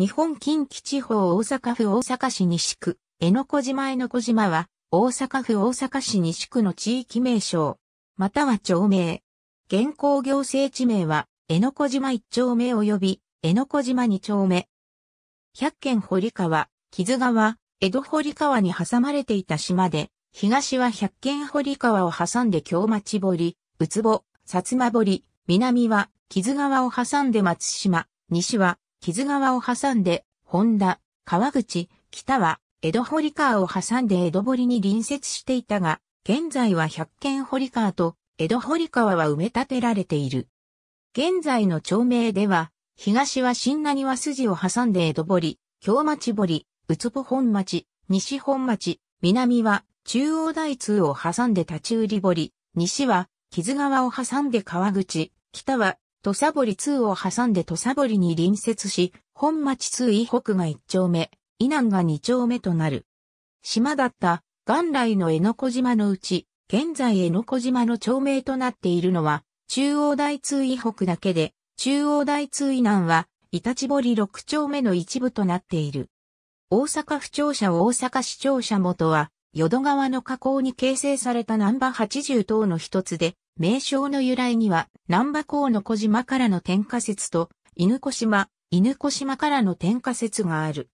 日本近畿地方大阪府大阪市西区、江の小島江の小島は、大阪府大阪市西区の地域名称、または町名。現行行政地名は、江の小島1丁目及び、江の小島2丁目。百軒堀川、木津川、江戸堀川に挟まれていた島で、東は百軒堀川を挟んで京町堀、宇津穂、薩摩堀、南は木津川を挟んで松島、西は木津川を挟んで、本田、川口、北は、江戸堀川を挟んで江戸堀に隣接していたが、現在は百軒堀川と江戸堀川は埋め立てられている。現在の町名では、東は新浪は筋を挟んで江戸堀、京町堀、宇都本町、西本町、南は中央大通を挟んで立ち売り堀、西は木津川を挟んで川口、北は土佐堀2を挟んで土佐堀に隣接し、本町2以北が1丁目、以南が2丁目となる。島だった元来の江ノ小島のうち、現在江ノ小島の町名となっているのは、中央大通以北だけで、中央大通以南は、イタチ堀6丁目の一部となっている。大阪府庁舎大阪市庁舎元は、淀川の河口に形成された南波80等の一つで、名称の由来には、南波港の小島からの天下説と、犬子島、犬子島からの天下説がある。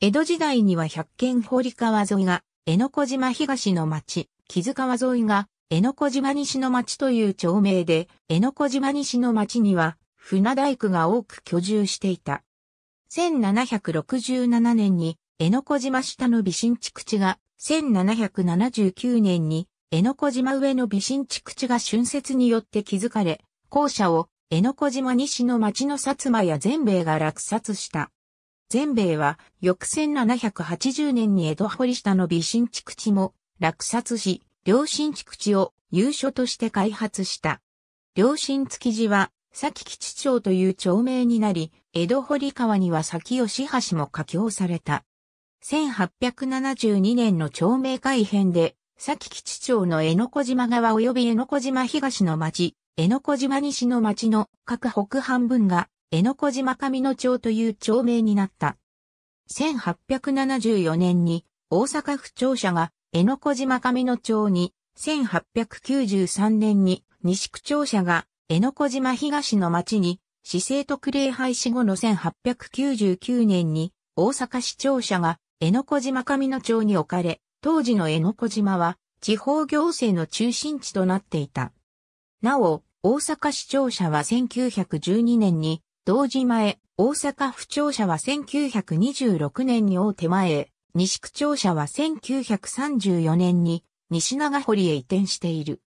江戸時代には百軒堀川沿いが、江ノ小島東の町、木津川沿いが、江ノ小島西の町という町名で、江ノ小島西の町には、船大工が多く居住していた。1767年に、江ノ小島下の美新地区地が1779年に、江ノ小島上の微新地区地が春節によって築かれ、校舎を江ノ小島西の町の薩摩や全米が落札した。全米は翌1780年に江戸堀下の微新地区地も落札し、良心地区地を有所として開発した。良心築地は、先吉町という町名になり、江戸堀川には先吉橋も架橋された。1872年の町名改変で、先吉町の江ノ小島側及び江ノ小島東の町、江ノ小島西の町の各北半分が、江ノ小島上野町という町名になった。1874年に大阪府庁舎が江ノ小島上野町に、1893年に西区庁舎が江ノ小島東の町に、市政特例廃止後の1899年に大阪市庁舎が江ノ小島上野町に置かれ、当時の江ノ小島は地方行政の中心地となっていた。なお、大阪市庁舎は1912年に同島へ、大阪府庁舎は1926年に大手前へ、西区庁舎は1934年に西長堀へ移転している。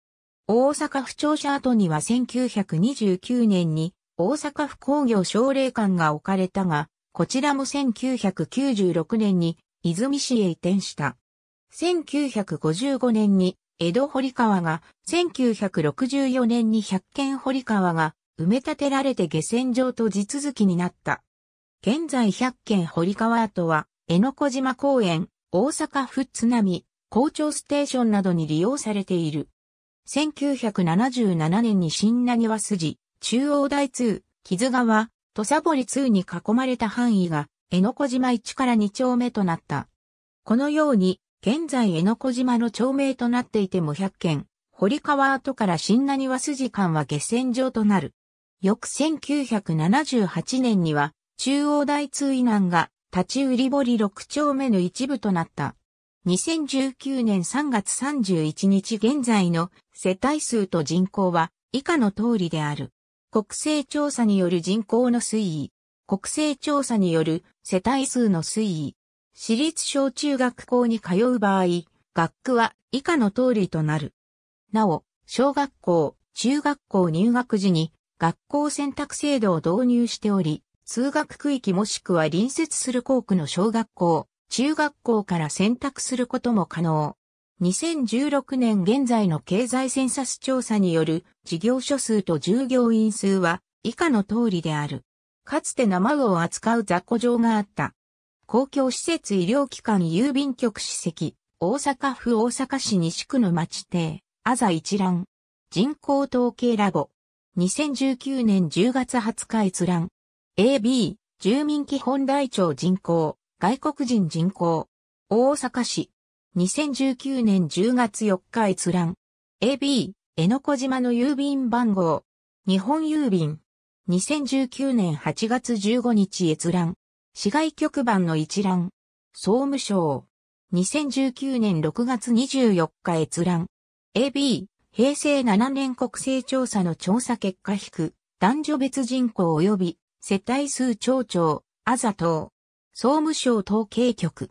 大阪府庁舎後には1929年に大阪府工業奨励館が置かれたが、こちらも1996年に泉市へ移転した。1955年に江戸堀川が、1964年に百軒堀川が埋め立てられて下船場と地続きになった。現在百軒堀川跡は、江ノ小島公園、大阪府津波、校長ステーションなどに利用されている。1977年に新なにわ筋、中央大通、木津川、土砂堀2に囲まれた範囲が、江ノ小島1から2丁目となった。このように、現在江ノ小島の町名となっていても100件、堀川跡から新浪和筋間は下船場となる。翌1978年には、中央大通以南が、立ち売り堀6丁目の一部となった。2019年3月31日現在の世帯数と人口は以下の通りである。国勢調査による人口の推移、国勢調査による世帯数の推移、私立小中学校に通う場合、学区は以下の通りとなる。なお、小学校、中学校入学時に学校選択制度を導入しており、通学区域もしくは隣接する校区の小学校、中学校から選択することも可能。2016年現在の経済センサス調査による事業所数と従業員数は以下の通りである。かつて生魚を扱う雑魚場があった。公共施設医療機関郵便局史跡、大阪府大阪市西区の町邸、あざ一覧。人口統計ラボ。2019年10月20日閲覧。AB、住民基本台帳人口、外国人人口。大阪市。2019年10月4日閲覧。AB、江ノ小島の郵便番号。日本郵便。2019年8月15日閲覧。市外局番の一覧。総務省。2019年6月24日閲覧。AB、平成7年国勢調査の調査結果引く、男女別人口及び世帯数町長、あざと総務省統計局。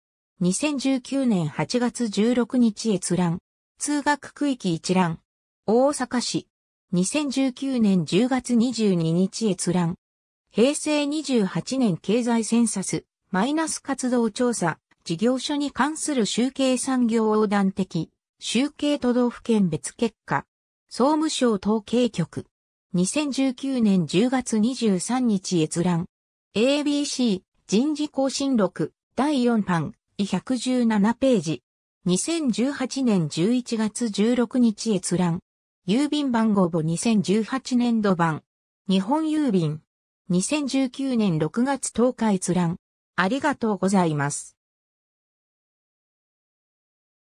2019年8月16日閲覧。通学区域一覧。大阪市。2019年10月22日閲覧。平成28年経済センサス、マイナス活動調査、事業所に関する集計産業横断的、集計都道府県別結果、総務省統計局、2019年10月23日閲覧、ABC 人事更新録第4版、117ページ。2018年11月16日閲覧。郵便番号簿2018年度版。日本郵便。2019年6月10日閲覧。ありがとうございます。